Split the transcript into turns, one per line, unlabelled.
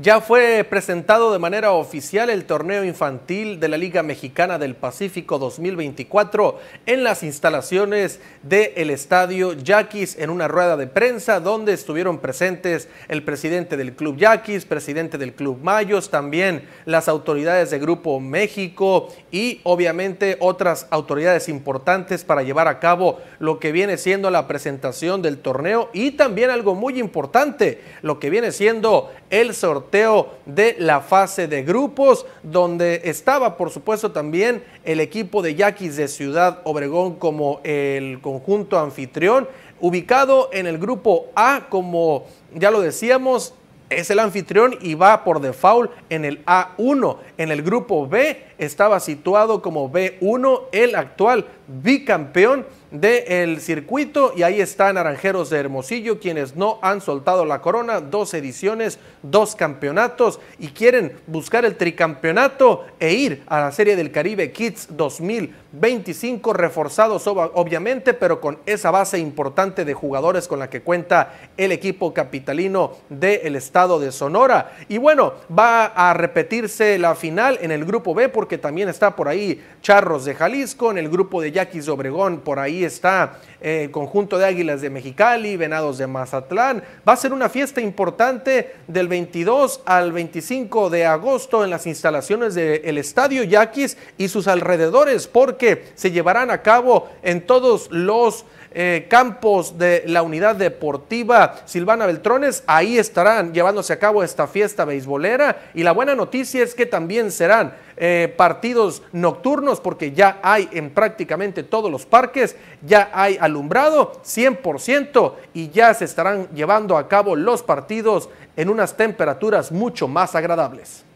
Ya fue presentado de manera oficial el torneo infantil de la Liga Mexicana del Pacífico 2024 en las instalaciones del Estadio Yaquis en una rueda de prensa donde estuvieron presentes el presidente del Club Yaquis, presidente del Club Mayos, también las autoridades de Grupo México y obviamente otras autoridades importantes para llevar a cabo lo que viene siendo la presentación del torneo y también algo muy importante, lo que viene siendo el sorteo de la fase de grupos, donde estaba por supuesto también el equipo de Yaquis de Ciudad Obregón como el conjunto anfitrión, ubicado en el grupo A, como ya lo decíamos, es el anfitrión y va por default en el A1. En el grupo B estaba situado como B1 el actual bicampeón del circuito y ahí están Aranjeros de Hermosillo, quienes no han soltado la corona, dos ediciones, dos campeonatos y quieren buscar el tricampeonato e ir a la Serie del Caribe Kids 2025, reforzados obviamente, pero con esa base importante de jugadores con la que cuenta el equipo capitalino del estado de Sonora. Y bueno, va a repetirse la final en el grupo B porque también está por ahí Charros de Jalisco, en el grupo de Yaquis Obregón por ahí está eh, el conjunto de Águilas de Mexicali, Venados de Mazatlán. Va a ser una fiesta importante del 22 al 25 de agosto en las instalaciones del Estadio Yaquis y sus alrededores, porque se llevarán a cabo en todos los eh, campos de la unidad deportiva Silvana Beltrones. Ahí estarán llevándose a cabo esta fiesta beisbolera y la buena noticia es que también serán eh, partidos nocturnos, porque ya hay en prácticamente todos los parques, ya hay alumbrado 100% y ya se estarán llevando a cabo los partidos en unas temperaturas mucho más agradables.